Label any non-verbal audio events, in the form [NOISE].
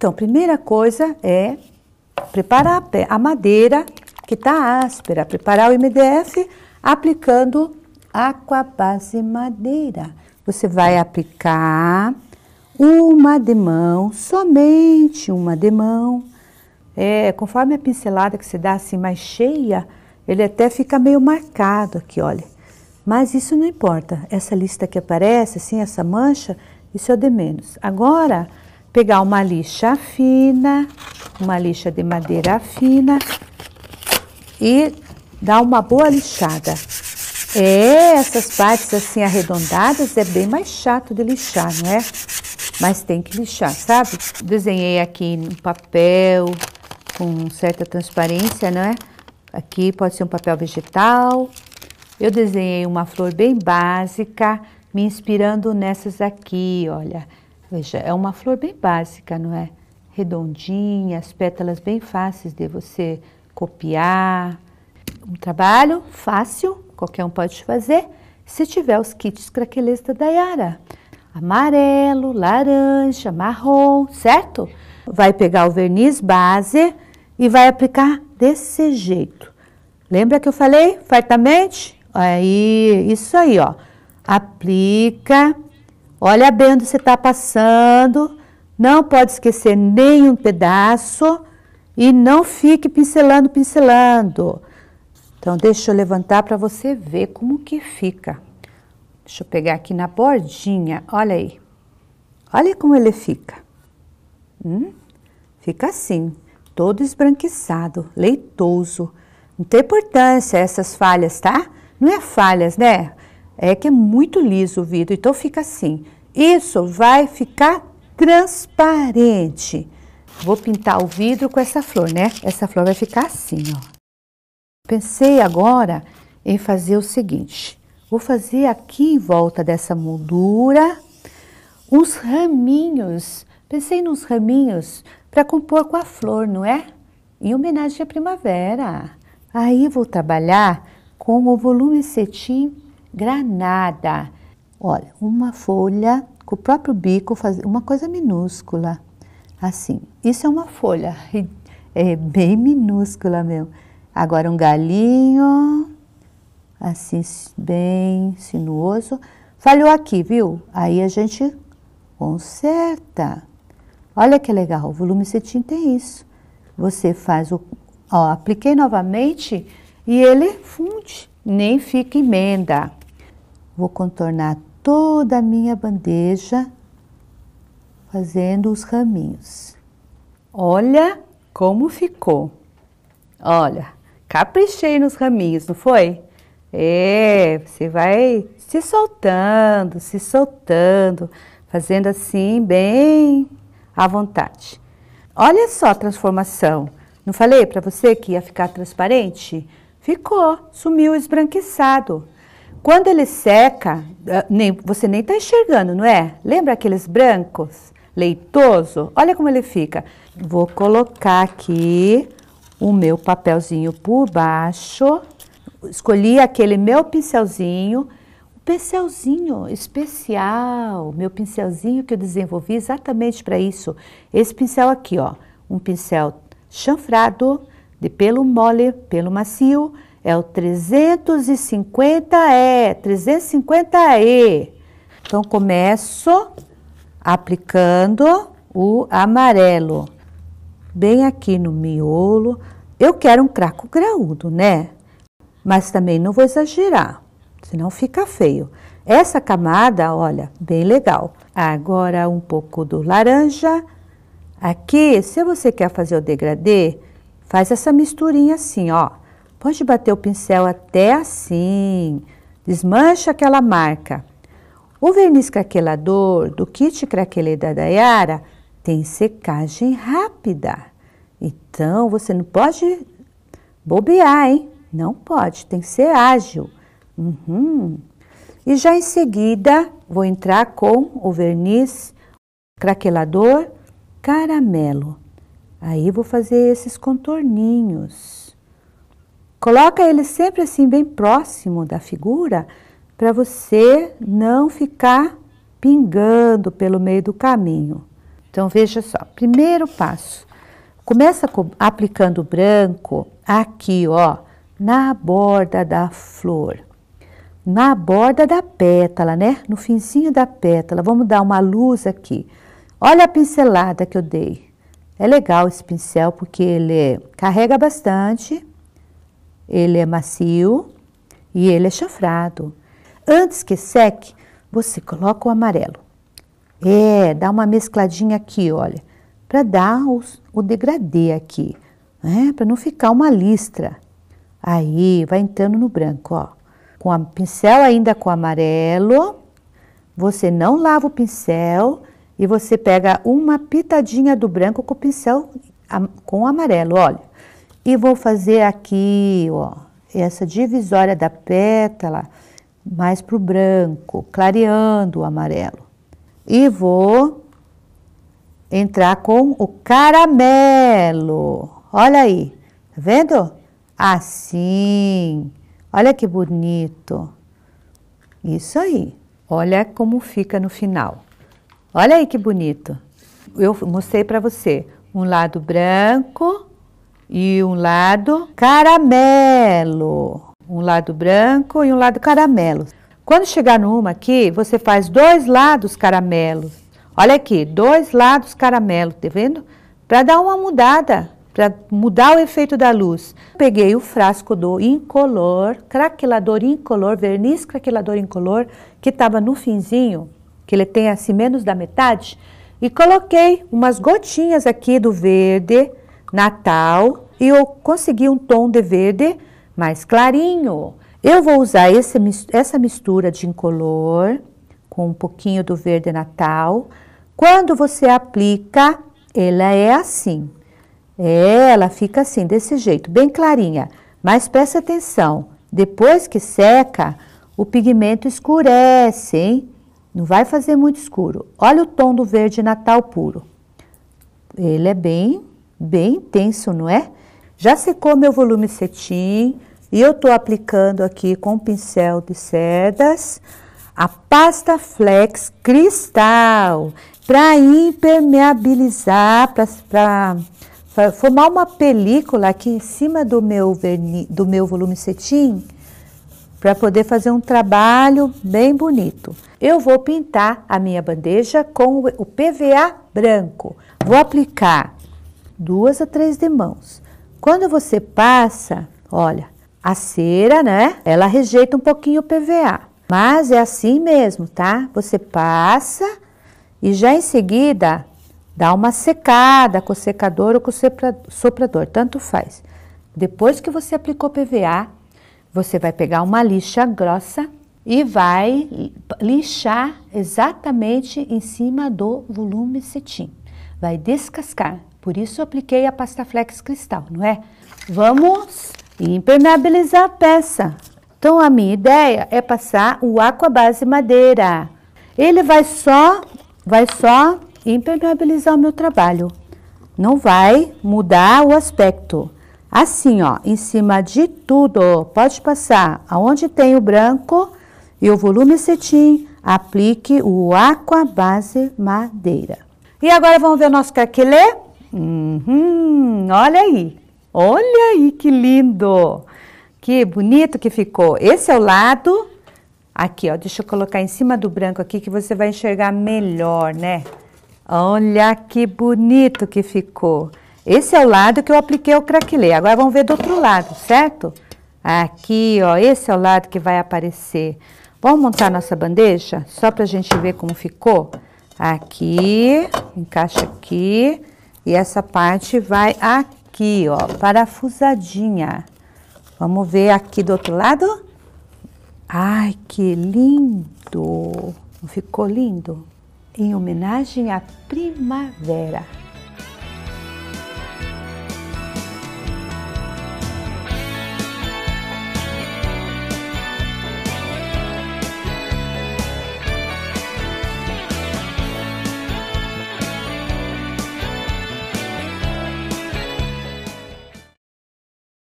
Então, primeira coisa é preparar a madeira que está áspera, preparar o MDF aplicando aqua base madeira. Você vai aplicar uma de mão, somente uma de mão. É, conforme a pincelada que se dá assim mais cheia, ele até fica meio marcado aqui, olha. Mas isso não importa. Essa lista que aparece, assim, essa mancha, isso é o de menos. Agora, pegar uma lixa fina, uma lixa de madeira fina e dar uma boa lixada. É, essas partes assim arredondadas é bem mais chato de lixar, não é? Mas tem que lixar, sabe? Desenhei aqui um papel com certa transparência, não é? Aqui pode ser um papel vegetal. Eu desenhei uma flor bem básica, me inspirando nessas aqui, olha. Veja, é uma flor bem básica, não é? Redondinha, as pétalas bem fáceis de você copiar. Um trabalho fácil, qualquer um pode fazer, se tiver os kits craquelês da Dayara. Amarelo, laranja, marrom, certo? Vai pegar o verniz base e vai aplicar desse jeito. Lembra que eu falei fartamente? Aí, isso aí, ó. Aplica Olha bem onde você está passando, não pode esquecer nenhum pedaço e não fique pincelando, pincelando. Então, deixa eu levantar para você ver como que fica. Deixa eu pegar aqui na bordinha, olha aí. Olha como ele fica. Hum? Fica assim, todo esbranquiçado, leitoso. Não tem importância essas falhas, tá? Não é falhas, né? É que é muito liso o vidro, então fica assim. Isso vai ficar transparente. Vou pintar o vidro com essa flor, né? Essa flor vai ficar assim, ó. Pensei agora em fazer o seguinte. Vou fazer aqui em volta dessa moldura uns raminhos. Pensei nos raminhos para compor com a flor, não é? Em homenagem à primavera. Aí vou trabalhar com o volume cetim Granada. Olha, uma folha com o próprio bico, uma coisa minúscula, assim. Isso é uma folha, [LAUGHS] é bem minúscula mesmo. Agora um galinho, assim, bem sinuoso. Falhou aqui, viu? Aí a gente conserta. Olha que legal, o volume cetim tem é isso. Você faz o... Ó, apliquei novamente e ele funde, nem fica emenda. Vou contornar toda a minha bandeja fazendo os raminhos. Olha como ficou. Olha, caprichei nos raminhos, não foi? É, você vai se soltando, se soltando, fazendo assim bem à vontade. Olha só a transformação. Não falei para você que ia ficar transparente? Ficou, sumiu esbranquiçado. Quando ele seca, eh, nem, você nem está enxergando, não é? Lembra aqueles brancos? Leitoso? Olha como ele fica. Vou colocar aqui o meu papelzinho por baixo. Escolhi aquele meu pincelzinho, o pincelzinho especial, meu pincelzinho que eu desenvolvi exatamente para isso. Esse pincel aqui, ó, um pincel chanfrado, de pelo mole, pelo macio, é o 350E, 350E. Então, começo aplicando o amarelo, bem aqui no miolo. Eu quero um craco graúdo, né? Mas também não vou exagerar, senão fica feio. Essa camada, olha, bem legal. Agora um pouco do laranja. Aqui, se você quer fazer o degradê, faz essa misturinha assim, ó. Pode bater o pincel até assim, desmancha aquela marca. O verniz craquelador do kit craquelê da Dayara tem secagem rápida. Então, você não pode bobear, hein? Não pode, tem que ser ágil. Uhum. E já em seguida, vou entrar com o verniz craquelador caramelo. Aí vou fazer esses contorninhos. Coloca ele sempre assim bem próximo da figura para você não ficar pingando pelo meio do caminho. Então veja só, primeiro passo. Começa aplicando o branco aqui, ó, na borda da flor. Na borda da pétala, né? No finzinho da pétala. Vamos dar uma luz aqui. Olha a pincelada que eu dei. É legal esse pincel porque ele carrega bastante ele é macio e ele é chanfrado. Antes que seque, você coloca o amarelo. É, dá uma mescladinha aqui, olha, para dar os, o degradê aqui, né? Para não ficar uma listra. Aí vai entrando no branco, ó. Com o pincel ainda com amarelo, você não lava o pincel e você pega uma pitadinha do branco com o pincel com o amarelo, olha. E vou fazer aqui, ó, essa divisória da pétala mais para o branco, clareando o amarelo. E vou entrar com o caramelo. Olha aí, tá vendo? Assim. Olha que bonito. Isso aí. Olha como fica no final. Olha aí que bonito. Eu mostrei para você um lado branco e um lado caramelo. Um lado branco e um lado caramelo. Quando chegar numa aqui, você faz dois lados caramelo. Olha aqui, dois lados caramelo, tá vendo? Para dar uma mudada, para mudar o efeito da luz. Peguei o frasco do incolor, craquelador incolor, verniz craquelador incolor, que estava no finzinho, que ele tem assim menos da metade, e coloquei umas gotinhas aqui do verde, natal e eu consegui um tom de verde mais clarinho. Eu vou usar esse, essa mistura de incolor com um pouquinho do verde natal. Quando você aplica, ela é assim. Ela fica assim, desse jeito, bem clarinha. Mas presta atenção, depois que seca, o pigmento escurece, hein? Não vai fazer muito escuro. Olha o tom do verde natal puro. Ele é bem bem intenso, não é? Já secou meu volume cetim e eu estou aplicando aqui com pincel de cerdas a pasta Flex Cristal para impermeabilizar, para formar uma película aqui em cima do meu, do meu volume cetim para poder fazer um trabalho bem bonito. Eu vou pintar a minha bandeja com o PVA branco. Vou aplicar duas a três demãos. Quando você passa, olha, a cera, né? Ela rejeita um pouquinho o PVA, mas é assim mesmo, tá? Você passa e já em seguida dá uma secada com o secador ou com o soprador, tanto faz. Depois que você aplicou PVA, você vai pegar uma lixa grossa e vai lixar exatamente em cima do volume cetim. Vai descascar. Por isso apliquei a pasta flex cristal, não é? Vamos impermeabilizar a peça. Então a minha ideia é passar o aqua base madeira. Ele vai só, vai só impermeabilizar o meu trabalho. Não vai mudar o aspecto. Assim, ó, em cima de tudo, pode passar aonde tem o branco e o volume cetim, aplique o aqua base madeira. E agora vamos ver o nosso craquelê. Uhum, olha aí, olha aí que lindo, que bonito que ficou. Esse é o lado aqui, ó. Deixa eu colocar em cima do branco aqui que você vai enxergar melhor, né? Olha que bonito que ficou. Esse é o lado que eu apliquei o craquelê. Agora vamos ver do outro lado, certo? Aqui, ó, esse é o lado que vai aparecer. Vamos montar nossa bandeja, só pra gente ver como ficou? Aqui, encaixa aqui. E essa parte vai aqui, ó, parafusadinha. Vamos ver aqui do outro lado. Ai, que lindo! Ficou lindo? Em homenagem à primavera.